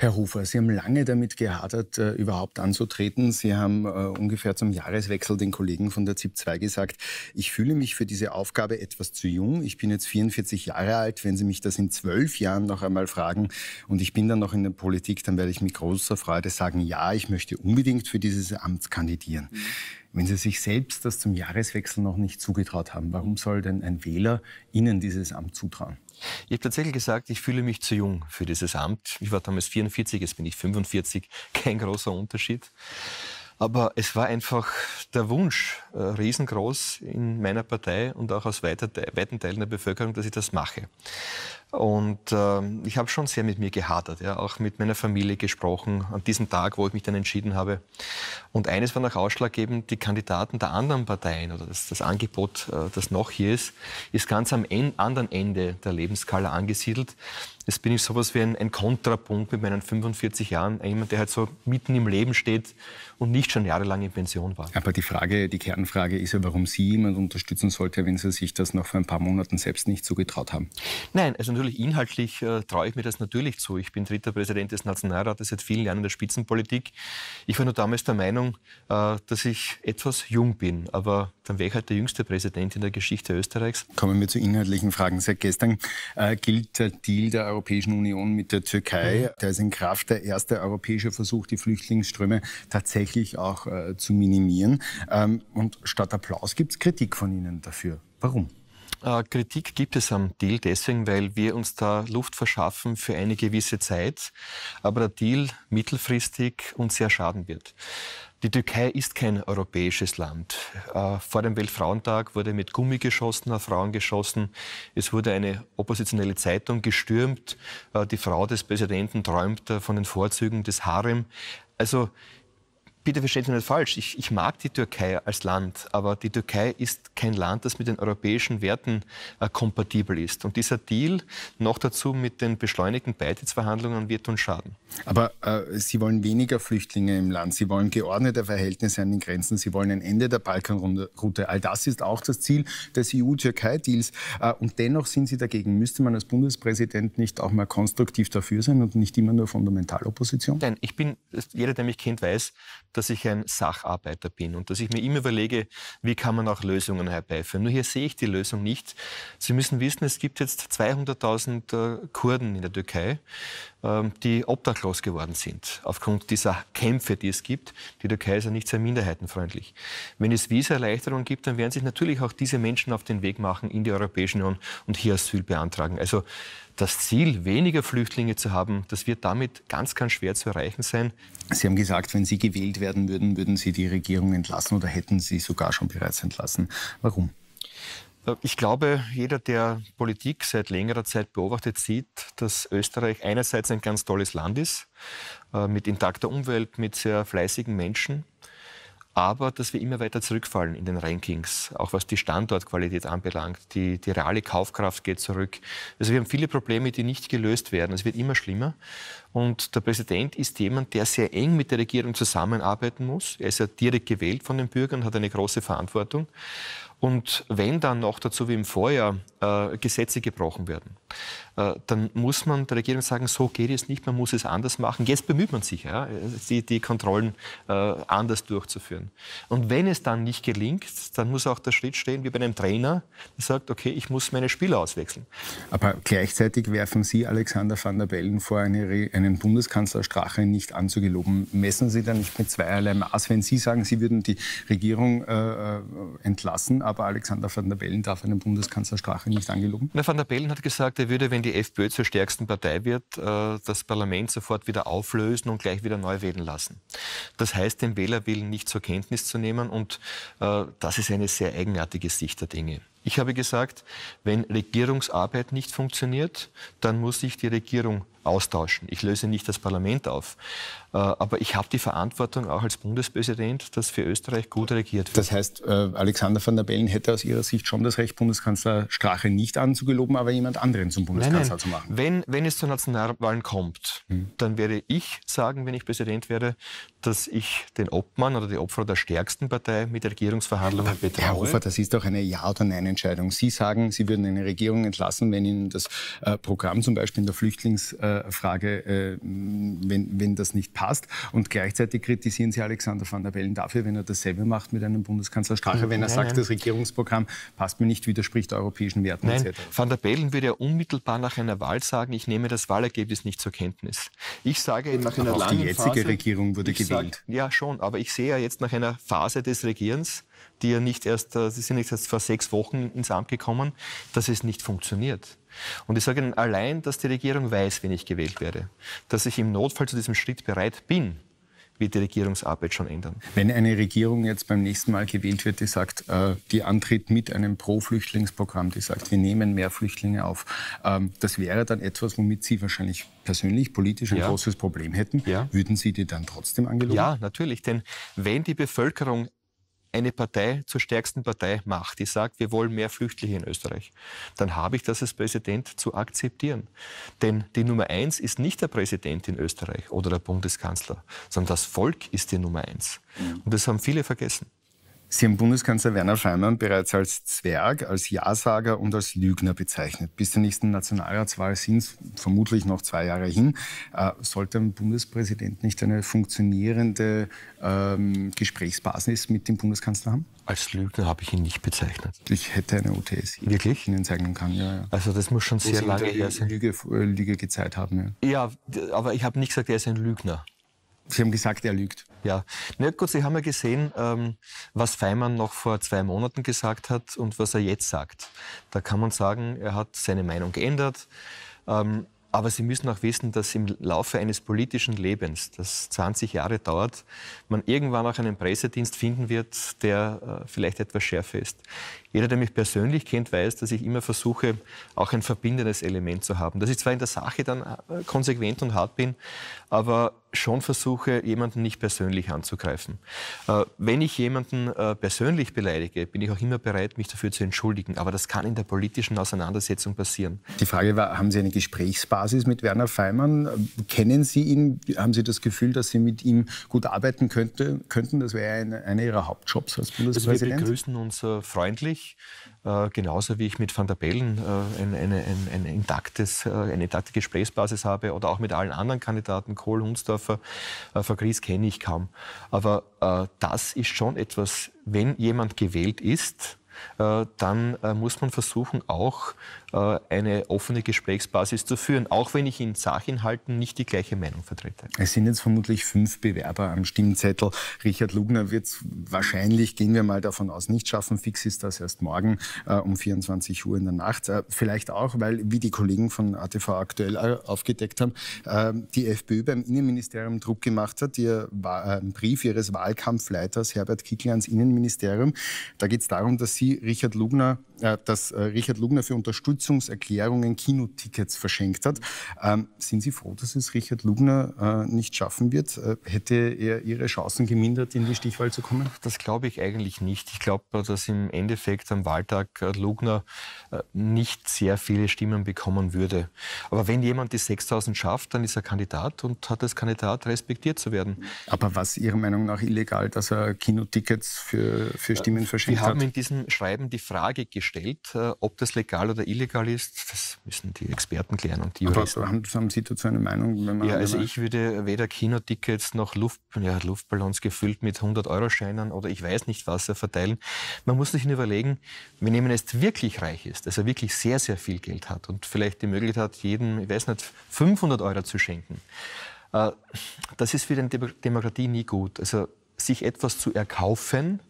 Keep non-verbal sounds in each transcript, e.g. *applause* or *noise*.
Herr Hofer, Sie haben lange damit gehadert, äh, überhaupt anzutreten. Sie haben äh, ungefähr zum Jahreswechsel den Kollegen von der ZIP 2 gesagt, ich fühle mich für diese Aufgabe etwas zu jung. Ich bin jetzt 44 Jahre alt. Wenn Sie mich das in zwölf Jahren noch einmal fragen und ich bin dann noch in der Politik, dann werde ich mit großer Freude sagen, ja, ich möchte unbedingt für dieses Amt kandidieren. Mhm. Wenn Sie sich selbst das zum Jahreswechsel noch nicht zugetraut haben, warum soll denn ein Wähler Ihnen dieses Amt zutrauen? Ich habe tatsächlich gesagt, ich fühle mich zu jung für dieses Amt. Ich war damals 44, jetzt bin ich 45. Kein großer Unterschied. Aber es war einfach der Wunsch, äh, riesengroß in meiner Partei und auch aus weiter, weiten Teilen der Bevölkerung, dass ich das mache. Und äh, ich habe schon sehr mit mir gehadert, ja, auch mit meiner Familie gesprochen, an diesem Tag, wo ich mich dann entschieden habe. Und eines war noch ausschlaggebend, die Kandidaten der anderen Parteien oder das, das Angebot, äh, das noch hier ist, ist ganz am en anderen Ende der Lebenskala angesiedelt. Jetzt bin ich sowas wie ein, ein Kontrapunkt mit meinen 45 Jahren, jemand, der halt so mitten im Leben steht und nicht nicht schon jahrelang in Pension war. Aber die Frage, die Kernfrage ist ja, warum Sie jemand unterstützen sollte, wenn Sie sich das noch vor ein paar Monaten selbst nicht zugetraut haben. Nein, also natürlich inhaltlich äh, traue ich mir das natürlich zu. Ich bin dritter Präsident des Nationalrates seit vielen Jahren in der Spitzenpolitik. Ich war nur damals der Meinung, äh, dass ich etwas jung bin, aber dann wäre ich halt der jüngste Präsident in der Geschichte Österreichs. Kommen wir zu inhaltlichen Fragen. Seit gestern äh, gilt der Deal der Europäischen Union mit der Türkei. Mhm. Der ist in Kraft der erste europäische Versuch, die Flüchtlingsströme tatsächlich auch äh, zu minimieren. Ähm, und statt Applaus gibt es Kritik von Ihnen dafür. Warum? Äh, Kritik gibt es am Deal deswegen, weil wir uns da Luft verschaffen für eine gewisse Zeit, aber der Deal mittelfristig uns sehr schaden wird. Die Türkei ist kein europäisches Land. Äh, vor dem Weltfrauentag wurde mit Gummi geschossen, auf Frauen geschossen. Es wurde eine oppositionelle Zeitung gestürmt. Äh, die Frau des Präsidenten träumt von den Vorzügen des Harem. Also bitte versteht mich nicht falsch, ich, ich, mag die Türkei als Land, aber die Türkei ist kein Land, das mit den europäischen Werten äh, kompatibel ist. Und dieser Deal noch dazu mit den beschleunigten Beitrittsverhandlungen wird uns schaden. Aber äh, Sie wollen weniger Flüchtlinge im Land, Sie wollen geordnete Verhältnisse an den Grenzen, Sie wollen ein Ende der Balkanroute. All das ist auch das Ziel des EU-Türkei-Deals. Äh, und dennoch sind Sie dagegen. Müsste man als Bundespräsident nicht auch mal konstruktiv dafür sein und nicht immer nur Fundamentalopposition? Nein, ich bin, jeder, der mich kennt, weiß, dass ich ein Sacharbeiter bin und dass ich mir immer überlege, wie kann man auch Lösungen herbeiführen. Nur hier sehe ich die Lösung nicht. Sie müssen wissen, es gibt jetzt 200.000 äh, Kurden in der Türkei. Ähm, die obdachlos geworden sind, aufgrund dieser Kämpfe, die es gibt. Die Türkei ist ja nicht sehr minderheitenfreundlich. Wenn es Visaerleichterungen gibt, dann werden sich natürlich auch diese Menschen auf den Weg machen in die Europäische Union und hier Asyl beantragen. Also das Ziel, weniger Flüchtlinge zu haben, das wird damit ganz, ganz schwer zu erreichen sein. Sie haben gesagt, wenn Sie gewählt werden würden, würden Sie die Regierung entlassen oder hätten Sie sogar schon bereits entlassen. Warum? Äh, ich glaube, jeder, der Politik seit längerer Zeit beobachtet, sieht, dass Österreich einerseits ein ganz tolles Land ist, äh, mit intakter Umwelt, mit sehr fleißigen Menschen, aber dass wir immer weiter zurückfallen in den Rankings, auch was die Standortqualität anbelangt. Die, die reale Kaufkraft geht zurück. Also wir haben viele Probleme, die nicht gelöst werden. Es wird immer schlimmer. Und der Präsident ist jemand, der sehr eng mit der Regierung zusammenarbeiten muss. Er ist ja direkt gewählt von den Bürgern, hat eine große Verantwortung. Und wenn dann auch dazu wie im Vorjahr äh, Gesetze gebrochen werden, äh, dann muss man der Regierung sagen, so geht es nicht, man muss es anders machen. Jetzt bemüht man sich, ja, die, die Kontrollen äh, anders durchzuführen. Und wenn es dann nicht gelingt, dann muss auch der Schritt stehen, wie bei einem Trainer, der sagt, okay, ich muss meine Spieler auswechseln. Aber gleichzeitig werfen Sie Alexander van der Bellen vor, eine, einen Bundeskanzler Strache nicht anzugeloben. Messen Sie dann nicht mit zweierlei Maß, wenn Sie sagen, Sie würden die Regierung äh, äh, entlassen, aber Alexander van der Bellen darf einen Bundeskanzlerstrache nicht angelogen? Na, van der Bellen hat gesagt, er würde, wenn die FPÖ zur stärksten Partei wird, äh, das Parlament sofort wieder auflösen und gleich wieder neu wählen lassen. Das heißt, den Wählerwillen nicht zur Kenntnis zu nehmen und äh, das ist eine sehr eigenartige Sicht der Dinge. Ich habe gesagt, wenn Regierungsarbeit nicht funktioniert, dann muss ich die Regierung austauschen. Ich löse nicht das Parlament auf. Äh, aber ich habe die Verantwortung auch als Bundespräsident, dass für Österreich gut regiert wird. Das heißt, äh, Alexander van der Bellen hätte aus Ihrer Sicht schon das Recht, Bundeskanzler Strache nicht anzugeloben, aber jemand anderen zum Bundeskanzler nein, nein. zu machen. Wenn, wenn es zu Nationalwahlen kommt, hm. dann werde ich sagen, wenn ich Präsident wäre, dass ich den Obmann oder die Opfer der stärksten Partei mit Regierungsverhandlungen betreue. Herr Hofer, das ist doch eine Ja- oder nein Entscheidung. Sie sagen, Sie würden eine Regierung entlassen, wenn Ihnen das äh, Programm zum Beispiel in der Flüchtlingsfrage, äh, wenn, wenn das nicht passt. Und gleichzeitig kritisieren Sie Alexander van der Bellen dafür, wenn er dasselbe macht mit einem Bundeskanzler Strache, wenn er nein, sagt, nein. das Regierungsprogramm passt mir nicht, widerspricht europäischen Werten nein. etc. Van der Bellen würde ja unmittelbar nach einer Wahl sagen, ich nehme das Wahlergebnis nicht zur Kenntnis. Ich sage nach einer langen die jetzige Phase, Regierung wurde gewählt. Sag, ja, schon, aber ich sehe ja jetzt nach einer Phase des Regierens, die ja nicht erst, die äh, sind nicht erst vor sechs Wochen ins Amt gekommen, dass es nicht funktioniert. Und ich sage Ihnen allein, dass die Regierung weiß, wenn ich gewählt werde, dass ich im Notfall zu diesem Schritt bereit bin, wird die Regierungsarbeit schon ändern. Wenn eine Regierung jetzt beim nächsten Mal gewählt wird, die sagt, äh, die antritt mit einem Pro-Flüchtlingsprogramm, die sagt, wir nehmen mehr Flüchtlinge auf, ähm, das wäre dann etwas, womit Sie wahrscheinlich persönlich, politisch ein ja. großes Problem hätten. Ja. Würden Sie die dann trotzdem angelogen? Ja, natürlich, denn wenn die Bevölkerung eine Partei zur stärksten Partei macht, die sagt, wir wollen mehr Flüchtlinge in Österreich, dann habe ich das als Präsident zu akzeptieren. Denn die Nummer eins ist nicht der Präsident in Österreich oder der Bundeskanzler, sondern das Volk ist die Nummer eins. Mhm. Und das haben viele vergessen. Sie haben Bundeskanzler Werner Feimann bereits als Zwerg, als Ja-Sager und als Lügner bezeichnet. Bis zur nächsten Nationalratswahl sind es vermutlich noch zwei Jahre hin. Äh, sollte ein Bundespräsident nicht eine funktionierende ähm, Gesprächsbasis mit dem Bundeskanzler haben? Als Lügner habe ich ihn nicht bezeichnet. Ich hätte eine OTS, Wirklich? Ihnen zeigen können. Ja, ja. Also das muss schon Wo sehr Sie lange her sein. Lüge, äh, Lüge gezeigt haben. Ja, ja aber ich habe nicht gesagt, er ist ein Lügner. Sie haben gesagt, er lügt. Ja, na gut, Sie haben ja gesehen, ähm, was Feimann noch vor zwei Monaten gesagt hat und was er jetzt sagt. Da kann man sagen, er hat seine Meinung geändert. Ähm, aber Sie müssen auch wissen, dass im Laufe eines politischen Lebens, das 20 Jahre dauert, man irgendwann auch einen Pressedienst finden wird, der äh, vielleicht etwas schärfer ist. Jeder, der mich persönlich kennt, weiß, dass ich immer versuche, auch ein verbindendes Element zu haben. Dass ich zwar in der Sache dann äh, konsequent und hart bin, aber schon versuche, jemanden nicht persönlich anzugreifen. Äh, wenn ich jemanden äh, persönlich beleidige, bin ich auch immer bereit, mich dafür zu entschuldigen. Aber das kann in der politischen Auseinandersetzung passieren. Die Frage war, haben Sie eine Gesprächsbasis mit Werner Feimann? Kennen Sie ihn? Haben Sie das Gefühl, dass Sie mit ihm gut arbeiten könnte, könnten? Das wäre ein, einer Ihrer Hauptjobs als Bundespräsident. Also wir begrüßen uns freundlich äh, genauso wie ich mit Van der Bellen äh, ein, eine, ein, ein intaktes, äh, eine intakte Gesprächsbasis habe oder auch mit allen anderen Kandidaten, Kohl, Hunsdorfer, äh, Frau Gries kenne ich kaum. Aber äh, das ist schon etwas, wenn jemand gewählt ist, äh, dann äh, muss man versuchen, auch äh, eine offene Gesprächsbasis zu führen, auch wenn ich in Sachinhalten nicht die gleiche Meinung vertrete. Es sind jetzt vermutlich fünf Bewerber am Stimmzettel. Richard Lugner wird es wahrscheinlich, gehen wir mal davon aus, nicht schaffen. Fix ist das erst morgen äh, um 24 Uhr in der Nacht. Äh, vielleicht auch, weil, wie die Kollegen von ATV aktuell äh, aufgedeckt haben, äh, die FPÖ beim Innenministerium Druck gemacht hat. Ihr war, äh, Brief ihres Wahlkampfleiters Herbert Kickl ans Innenministerium. Da geht es darum, dass Sie Richard Lugner, dass Richard Lugner für Unterstützung Unterstützungserklärungen Kinotickets verschenkt hat. Ähm, sind Sie froh, dass es Richard Lugner äh, nicht schaffen wird? Äh, hätte er Ihre Chancen gemindert, in die Stichwahl zu kommen? Das glaube ich eigentlich nicht. Ich glaube, dass im Endeffekt am Wahltag äh, Lugner äh, nicht sehr viele Stimmen bekommen würde. Aber wenn jemand die 6000 schafft, dann ist er Kandidat und hat als Kandidat respektiert zu werden. Aber was Ihrer Meinung nach illegal, dass er Kinotickets für, für Stimmen äh, verschenkt hat? Wir haben in diesem Schreiben die Frage gestellt, ob das legal oder illegal illegal ist, das müssen die Experten klären und die Juristen. Aber haben, haben Sie dazu eine Meinung? Wenn man ja, also ich würde weder Kinotickets noch Luft, ja, Luftballons gefüllt mit 100-Euro-Scheinen oder ich weiß nicht was verteilen. Man muss sich überlegen, wenn jemand jetzt wirklich reich ist, also wirklich sehr, sehr viel Geld hat und vielleicht die Möglichkeit hat, jedem, ich weiß nicht, 500 Euro zu schenken, äh, das ist für die Demokratie nie gut. Also sich etwas zu erkaufen,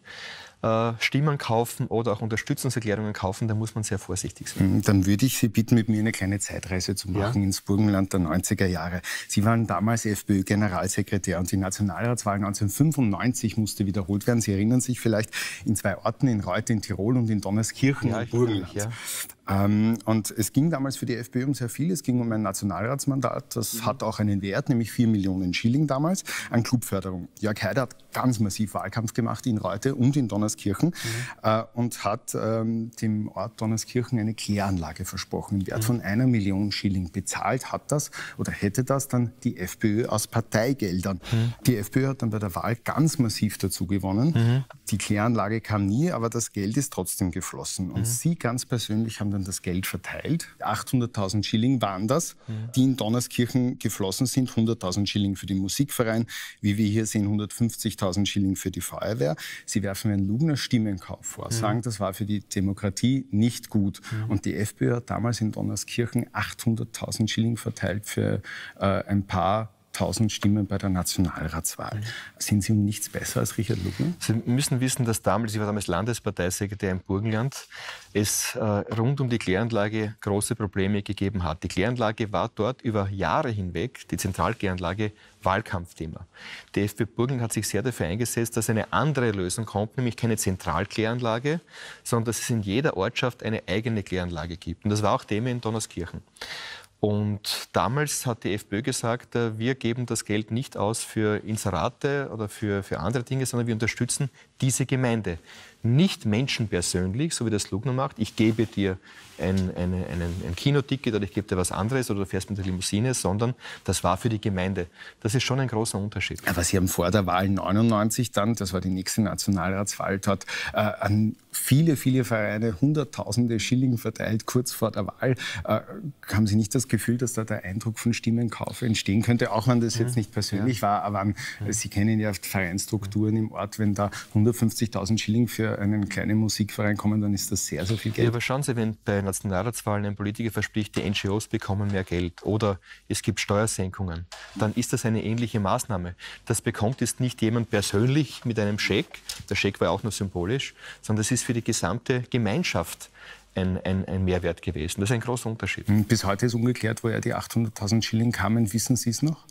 äh, Stimmen kaufen oder auch Unterstützungserklärungen kaufen, da muss man sehr vorsichtig sein. Hm, dann würde ich Sie bitten, mit mir eine kleine Zeitreise zu machen ja? ins Burgenland der 90er Jahre. Sie waren damals FPÖ-Generalsekretär und die Nationalratswahl 1995 musste wiederholt werden. Sie erinnern sich vielleicht in zwei Orten, in Reut in Tirol und in Donnerskirchen ja, im Burgenland. Ja. Ähm, und es ging damals für die FPÖ um sehr viel. Es ging um ein Nationalratsmandat. Das mhm. hat auch einen Wert, nämlich 4 Millionen Schilling damals an Clubförderung. Jörg Heider hat ganz massiv Wahlkampf gemacht in Reute und in Donnerskirchen mhm. Äh, und hat ähm, dem Ort Donnerskirchen eine Kläranlage versprochen im Wert mhm. von einer Million Schilling. Bezahlt hat das oder hätte das dann die FPÖ aus Parteigeldern. Mhm. Die FPÖ hat dann bei der Wahl ganz massiv dazu gewonnen. Mhm. Die Kläranlage kam nie, aber das Geld ist trotzdem geflossen. Und mhm. Sie ganz persönlich haben dann dann das Geld verteilt. 800.000 Schilling waren das, mhm. die in Donnerskirchen geflossen sind. 100.000 Schilling für den Musikverein, wie wir hier sehen, 150.000 Schilling für die Feuerwehr. Sie werfen einen Lugner Stimmenkauf vor, mhm. sagen, das war für die Demokratie nicht gut. Mhm. Und die FPÖ hat damals in Donnerskirchen 800.000 Schilling verteilt für äh, ein paar 1000 Stimmen bei der Nationalratswahl. Mhm. Sind Sie um nichts besser als Richard Lugner? Sie müssen wissen, dass damals, ich war damals Landesparteisekretär im Burgenland, es äh, rund um die Kläranlage große Probleme gegeben hat. Die Kläranlage war dort über Jahre hinweg, die Zentralkläranlage, Wahlkampfthema. Die FPÖ Burgenland hat sich sehr dafür eingesetzt, dass eine andere Lösung kommt, nämlich keine Zentralkläranlage, sondern dass es in jeder Ortschaft eine eigene Kläranlage gibt. Und das war auch Thema in Donnerskirchen. Und damals hat die FPÖ gesagt, äh, wir geben das Geld nicht aus für Inserate oder für, für andere Dinge, sondern wir unterstützen diese Gemeinde nicht menschenpersönlich, so wie das Lugner macht. Ich gebe dir ein, eine, einen, ein Kinoticket oder ich gebe dir was anderes oder du fährst mit der Limousine, sondern das war für die Gemeinde. Das ist schon ein großer Unterschied. Aber Sie haben vor der Wahl 99 dann, das war die nächste Nationalratswahl, dort äh, an viele, viele Vereine hunderttausende Schilling verteilt, kurz vor der Wahl. Äh, haben Sie nicht das Gefühl, dass da der Eindruck von Stimmenkauf entstehen könnte, auch wenn das jetzt nicht persönlich ja. war, aber an, ja. Sie kennen ja Vereinsstrukturen im Ort, wenn da 150.000 Schilling für für einen kleinen Musikverein kommen, dann ist das sehr, sehr viel Geld. Ja, aber schauen Sie, wenn bei Nationalratswahlen ein Politiker verspricht, die NGOs bekommen mehr Geld oder es gibt Steuersenkungen, dann ist das eine ähnliche Maßnahme. Das bekommt jetzt nicht jemand persönlich mit einem Scheck, der Scheck war auch nur symbolisch, sondern das ist für die gesamte Gemeinschaft. Ein, ein, ein, Mehrwert gewesen. Das ist ein großer Unterschied. Hm, bis heute ist ungeklärt, woher die 800.000 Schilling kamen. Wissen Sie es noch?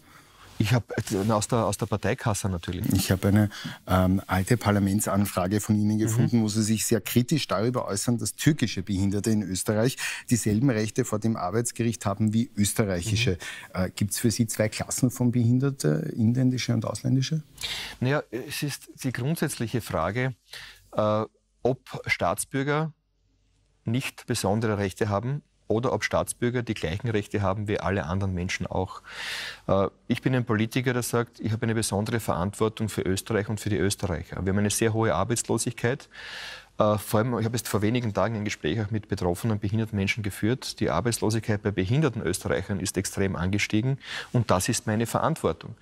Ich habe äh, aus der, aus der Parteikasse natürlich. Ich habe eine ähm, alte Parlamentsanfrage von Ihnen mhm. gefunden, mhm. wo Sie sich sehr kritisch darüber äußern, dass türkische Behinderte in Österreich dieselben Rechte vor dem Arbeitsgericht haben wie österreichische. Mhm. Äh, Gibt es für Sie zwei Klassen von Behinderten, inländische und ausländische? Naja, es ist die grundsätzliche Frage, äh, ob Staatsbürger nicht besondere Rechte haben oder ob Staatsbürger die gleichen Rechte haben wie alle anderen Menschen auch. Äh, ich bin ein Politiker, der sagt, ich habe eine besondere Verantwortung für Österreich und für die Österreicher. Wir haben eine sehr hohe Arbeitslosigkeit. Äh, vor allem, ich habe jetzt vor wenigen Tagen ein Gespräch auch mit betroffenen behinderten Menschen geführt. Die Arbeitslosigkeit bei behinderten Österreichern ist extrem angestiegen und das ist meine Verantwortung.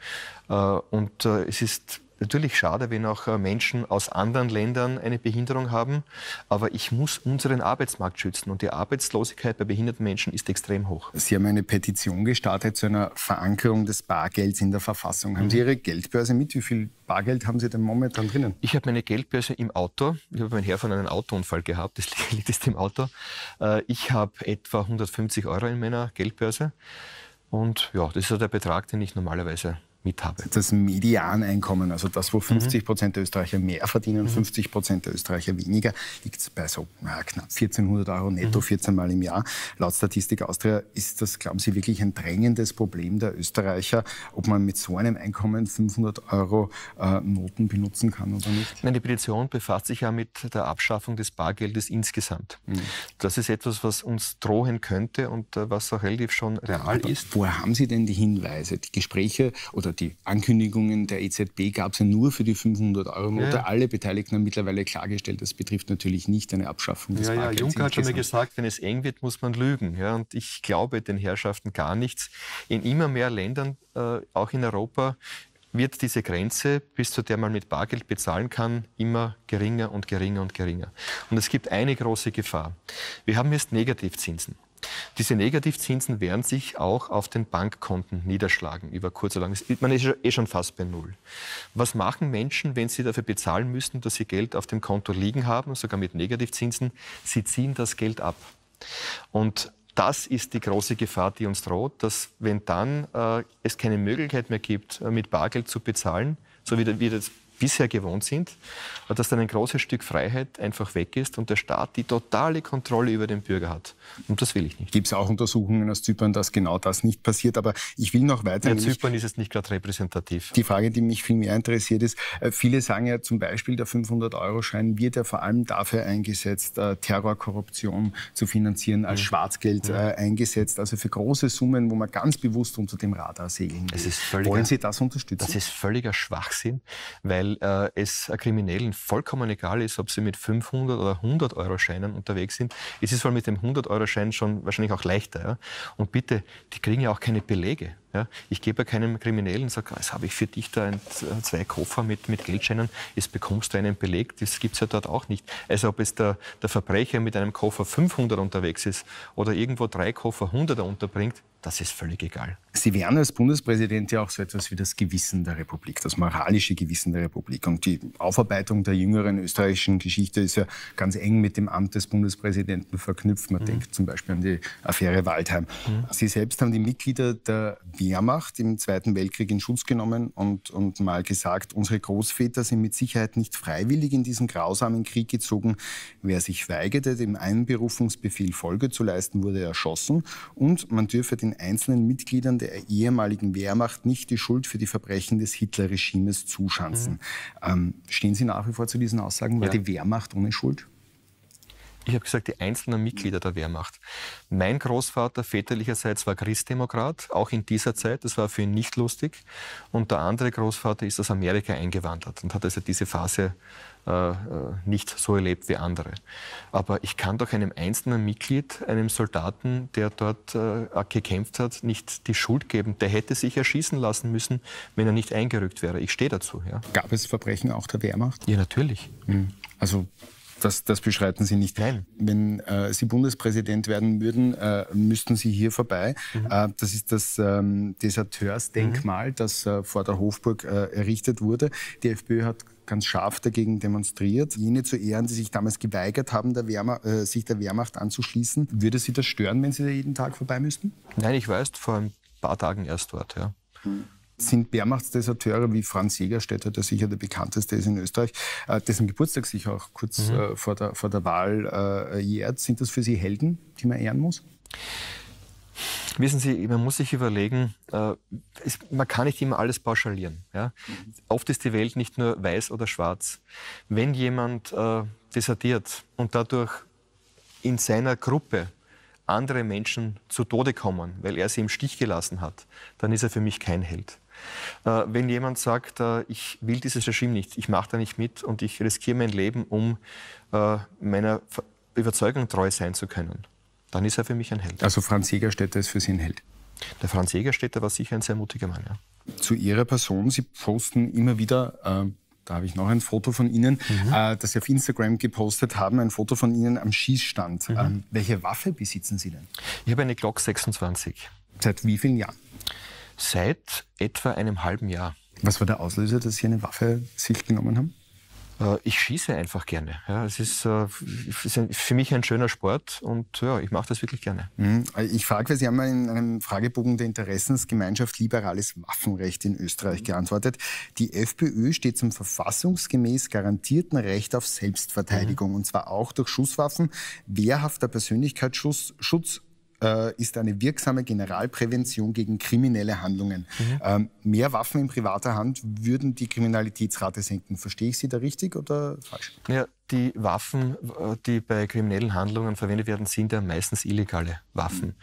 Äh, und es ist natürlich schade, wenn auch äh, Menschen aus anderen Ländern eine Behinderung haben, aber ich muss unseren Arbeitsmarkt schützen und die Arbeitslosigkeit bei behinderten Menschen ist extrem hoch. Sie haben eine Petition gestartet zu einer Verankerung des Bargelds in der Verfassung. Mhm. Haben Sie Ihre Geldbörse mit? Wie viel Bargeld haben Sie denn momentan drinnen? Ich habe meine Geldbörse im Auto. Ich habe mein Herr von einem Autounfall gehabt, das *laughs* liegt jetzt im Auto. Äh, ich habe etwa 150 Euro in meiner Geldbörse. Und ja, das ist so der Betrag, den ich normalerweise mit habe. Das Medianeinkommen, also das, wo 50 mhm. Prozent der Österreicher mehr verdienen, mhm. 50 Prozent der Österreicher weniger, liegt bei so na, knapp 1400 Euro netto, 14 mhm. Mal im Jahr. Laut Statistik Austria ist das, glauben Sie, wirklich ein drängendes Problem der Österreicher, ob man mit so einem Einkommen 500 Euro äh, Noten benutzen kann oder nicht? Meine Petition befasst sich ja mit der Abschaffung des Bargeldes insgesamt. Mhm. Das ist etwas, was uns drohen könnte und äh, was auch relativ schon real Aber ist. Woher haben Sie denn die Hinweise, die Gespräche oder die Ankündigungen der EZB gab es ja nur für die 500-Euro-Note. Ja. Alle Beteiligten haben mittlerweile klargestellt, das betrifft natürlich nicht eine Abschaffung des ja, Bargelds. Ja, Juncker hat schon mal gesagt, wenn es eng wird, muss man lügen. Ja, und ich glaube den Herrschaften gar nichts. In immer mehr Ländern, äh, auch in Europa, wird diese Grenze, bis zu der man mit Bargeld bezahlen kann, immer geringer und geringer und geringer. Und es gibt eine große Gefahr. Wir haben jetzt Negativzinsen. Diese Negativzinsen werden sich auch auf den Bankkonten niederschlagen über kurz oder lang. Man ist eh schon fast bei Null. Was machen Menschen, wenn sie dafür bezahlen müssen, dass sie Geld auf dem Konto liegen haben, sogar mit Negativzinsen? Sie ziehen das Geld ab. Und das ist die große Gefahr, die uns droht, dass wenn dann äh, es keine Möglichkeit mehr gibt, äh, mit Bargeld zu bezahlen, so wie, wie das bisher gewohnt sind, dass dann ein großes Stück Freiheit einfach weg ist und der Staat die totale Kontrolle über den Bürger hat. Und das will ich nicht. Gibt es auch Untersuchungen aus Zypern, dass genau das nicht passiert? Aber ich will noch weiter. In Zypern ist es nicht gerade repräsentativ. Die Frage, die mich viel mehr interessiert, ist, äh, viele sagen ja zum Beispiel, der 500-Euro-Schein wird ja vor allem dafür eingesetzt, äh, Terrorkorruption zu finanzieren, als mhm. Schwarzgeld ja. Mhm. Äh, eingesetzt, also für große Summen, wo man ganz bewusst unter dem Radar segeln will. Völliger, Wollen Sie das unterstützen? Das ist völliger Schwachsinn, weil weil äh, es äh, Kriminellen vollkommen egal ist, ob sie mit 500 oder 100 Euro Scheinen unterwegs sind. Es ist wohl mit dem 100 Euro Schein schon wahrscheinlich auch leichter. Ja? Und bitte, die kriegen ja auch keine Belege. Ja, ich gebe keinem Kriminellen und sage, jetzt habe ich für dich da ein, äh, zwei Koffer mit, mit Geldscheinen, jetzt bekommst du einen Beleg, das gibt es ja dort auch nicht. Also ob es der, der Verbrecher mit einem Koffer 500 unterwegs ist oder irgendwo drei Koffer 100 unterbringt, das ist völlig egal. Sie wären als Bundespräsident ja auch so etwas wie das Gewissen der Republik, das moralische Gewissen der Republik. Und die Aufarbeitung der jüngeren österreichischen Geschichte ist ja ganz eng mit dem Amt des Bundespräsidenten verknüpft. Man mhm. denkt zum Beispiel an die Affäre Waldheim. Mhm. Sie selbst haben die Mitglieder der Wien Wehrmacht im Zweiten Weltkrieg in Schutz genommen und, und mal gesagt, unsere Großväter sind mit Sicherheit nicht freiwillig in diesen grausamen Krieg gezogen. Wer sich weigerte, dem Einberufungsbefehl Folge zu leisten, wurde erschossen. Und man dürfe den einzelnen Mitgliedern der ehemaligen Wehrmacht nicht die Schuld für die Verbrechen des Hitlerregimes zuschanzen. Mhm. Ähm, stehen Sie nach wie vor zu diesen Aussagen? War ja. die Wehrmacht ohne Schuld? Ich habe gesagt, die einzelnen Mitglieder der Wehrmacht. Mein Großvater väterlicherseits war Christdemokrat, auch in dieser Zeit. Das war für ihn nicht lustig. Und der andere Großvater ist aus Amerika eingewandert und hat also diese Phase äh, äh, nicht so erlebt wie andere. Aber ich kann doch einem einzelnen Mitglied, einem Soldaten, der dort äh, gekämpft hat, nicht die Schuld geben. Der hätte sich erschießen lassen müssen, wenn er nicht eingerückt wäre. Ich stehe dazu. Ja. Gab es Verbrechen auch der Wehrmacht? Ja, natürlich. Hm. Also das, das beschreiten Sie nicht. Nein. Wenn äh, Sie Bundespräsident werden würden, äh, müssten Sie hier vorbei. Mhm. Äh, das ist das ähm, Deserteursdenkmal, mhm. das äh, vor der Hofburg äh, errichtet wurde. Die FPÖ hat ganz scharf dagegen demonstriert. Jene zu ehren, die sich damals geweigert haben, der Wehrma äh, sich der Wehrmacht anzuschließen. Würde Sie das stören, wenn Sie da jeden Tag vorbei müssten? Nein, ich weiß, vor ein paar Tagen erst dort, ja. Mhm sind Wehrmachtsdeserteure wie Franz Jägerstätter, der sicher der bekannteste ist in Österreich, äh, dessen Geburtstag sich auch kurz mhm. Äh, vor, der, vor der Wahl äh, jährt. Sind das für Sie Helden, die man ehren muss? Wissen Sie, man muss sich überlegen, äh, es, man kann nicht immer alles pauschalieren. Ja? Mhm. Oft ist die Welt nicht nur weiß oder schwarz. Wenn jemand äh, desertiert und dadurch in seiner Gruppe andere Menschen zu Tode kommen, weil er sie im Stich gelassen hat, dann ist er für mich kein Held. Äh, wenn jemand sagt, äh, ich will dieses Regime nicht, ich mache da nicht mit und ich riskiere mein Leben, um äh, meiner Überzeugung treu sein zu können, dann ist er für mich ein Held. Also Franz Jägerstätter ist für Sie ein Held? Der Franz Jägerstätter war sicher ein sehr mutiger Mann, ja. Zu Ihrer Person, Sie posten immer wieder... Äh da habe ich noch ein Foto von Ihnen, mhm. äh, das Sie auf Instagram gepostet haben, ein Foto von Ihnen am Schießstand. Mhm. Ähm, welche Waffe besitzen Sie denn? Ich habe eine Glock 26. Seit wie vielen Jahren? seit etwa einem halben Jahr. Was war der Auslöser, dass Sie eine Waffe sich genommen haben? Äh, ich schieße einfach gerne. Ja, es ist, äh, für mich ein schöner Sport und ja, ich mache das wirklich gerne. Mhm. Äh, ich frage, weil Sie haben mal in einem Fragebogen der Interessensgemeinschaft liberales Waffenrecht in Österreich geantwortet. Die FPÖ steht zum verfassungsgemäß garantierten Recht auf Selbstverteidigung mhm. und zwar auch durch Schusswaffen, wehrhafter Persönlichkeitsschutz, äh, ist eine wirksame Generalprävention gegen kriminelle Handlungen. Mhm. Ähm, mehr Waffen in privater Hand würden die Kriminalitätsrate senken. Verstehe ich Sie da richtig oder falsch? Ja, die Waffen, äh, die bei kriminellen Handlungen verwendet werden, sind ja meistens illegale Waffen. Mhm.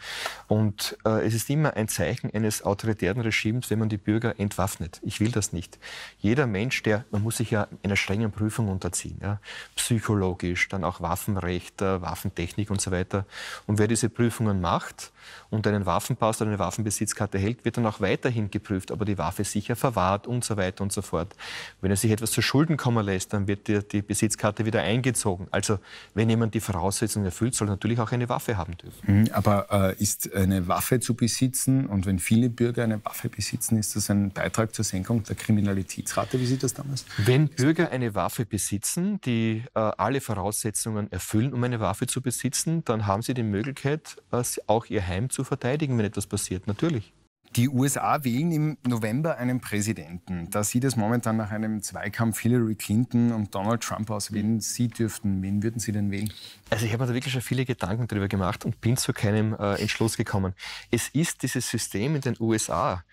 Und äh, es ist immer ein Zeichen eines autoritären Regimes, wenn man die Bürger entwaffnet. Ich will das nicht. Jeder Mensch, der, man muss sich ja einer strengen Prüfung unterziehen, ja, psychologisch, dann auch Waffenrecht, Waffentechnik und so weiter. Und wer diese Prüfungen macht und einen Waffenpass oder eine Waffenbesitzkarte hält, wird dann auch weiterhin geprüft, aber die Waffe sicher verwahrt und so weiter und so fort. Wenn er sich etwas zu Schulden kommen lässt, dann wird die, die Besitzkarte wieder wieder eingezogen. Also wenn jemand die Voraussetzungen erfüllt, soll er natürlich auch eine Waffe haben dürfen. Hm, aber äh, ist eine Waffe zu besitzen und wenn viele Bürger eine Waffe besitzen, ist das ein Beitrag zur Senkung der Kriminalitätsrate? Wie sieht das damals? Wenn Bürger eine Waffe besitzen, die äh, alle Voraussetzungen erfüllen, um eine Waffe zu besitzen, dann haben sie die Möglichkeit, äh, auch ihr Heim zu verteidigen, wenn etwas passiert, natürlich. Die USA wählen im November einen Präsidenten. Da sieht es momentan nach einem Zweikampf Hillary Clinton und Donald Trump aus. Wen Sie dürften, wen würden Sie denn wählen? Also ich habe mir da wirklich schon viele Gedanken darüber gemacht und bin zu keinem äh, Entschluss gekommen. Es ist dieses System in den USA,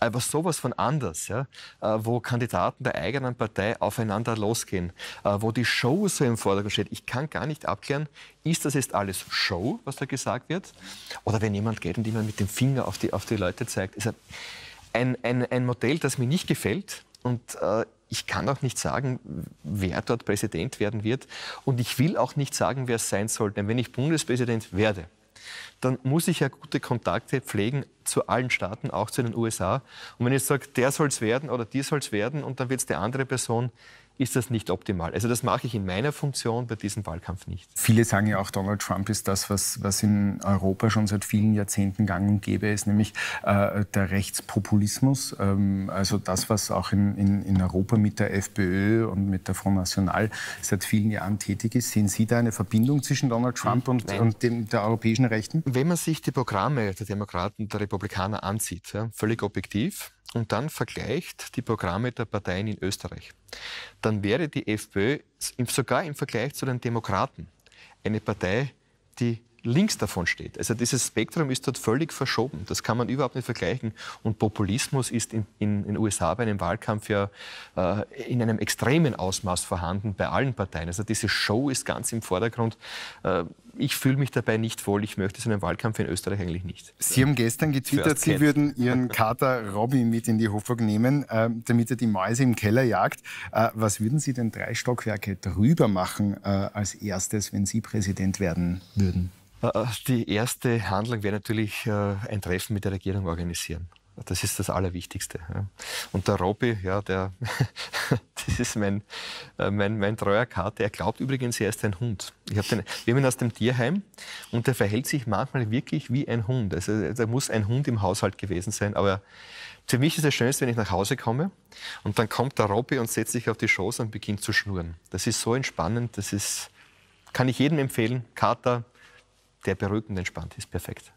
aber sowas von anders, ja? Äh, wo Kandidaten der eigenen Partei aufeinander losgehen, äh, wo die Show so im Vordergrund steht. Ich kann gar nicht abklären, ist das jetzt alles Show, was da gesagt wird? Oder wenn jemand geht und immer mit dem Finger auf die, auf die Leute zeigt, ist ein, ein, ein Modell, das mir nicht gefällt und äh, ich kann auch nicht sagen, wer dort Präsident werden wird. Und ich will auch nicht sagen, wer es sein soll. Denn wenn ich Bundespräsident werde, dann muss ich ja gute Kontakte pflegen zu allen Staaten, auch zu den USA. Und wenn ich sage, der soll es werden oder die soll es werden und dann wird es die andere Person ist das nicht optimal. Also das mache ich in meiner Funktion bei diesem Wahlkampf nicht. Viele sagen ja auch, Donald Trump ist das, was, was in Europa schon seit vielen Jahrzehnten gang und gäbe ist, nämlich äh, der Rechtspopulismus. Ähm, also das, was auch in, in, in Europa mit der FPÖ und mit der Front National seit vielen Jahren tätig ist. Sehen Sie da eine Verbindung zwischen Donald hm, Trump und, und dem, der europäischen Rechten? Wenn man sich die Programme der Demokraten, und der Republikaner ansieht, ja, völlig objektiv, und dann vergleicht die Programme der Parteien in Österreich, dann wäre die FPÖ sogar im Vergleich zu den Demokraten eine Partei, die links davon steht. Also dieses Spektrum ist dort völlig verschoben. Das kann man überhaupt nicht vergleichen. Und Populismus ist in den USA bei einem Wahlkampf ja äh, in einem extremen Ausmaß vorhanden bei allen Parteien. Also diese Show ist ganz im Vordergrund. Äh, ich fühle mich dabei nicht wohl. Ich möchte es in einem Wahlkampf in Österreich eigentlich nicht. Sie haben gestern getwittert, First Sie Cat. würden Ihren *laughs* Kater Robbie mit in die Hofburg nehmen, äh, damit er die Mäuse im Keller jagt. Äh, was würden Sie denn drei Stockwerke drüber machen äh, als erstes, wenn Sie Präsident werden würden? Äh, die erste Handlung wäre natürlich äh, ein Treffen mit der Regierung organisieren. Das ist das Allerwichtigste. Und der Robby, ja, der, *laughs* das ist mein, äh, mein, mein treuer Kater. Er glaubt übrigens, er ist ein Hund. Ich hab den, wir haben ihn aus dem Tierheim und der verhält sich manchmal wirklich wie ein Hund. Also da muss ein Hund im Haushalt gewesen sein. Aber für mich ist das Schönste, wenn ich nach Hause komme und dann kommt der Robby und setzt sich auf die Schoß und beginnt zu schnurren. Das ist so entspannend, das ist, kann ich jedem empfehlen. Kater, der beruhigt und entspannt ist, perfekt.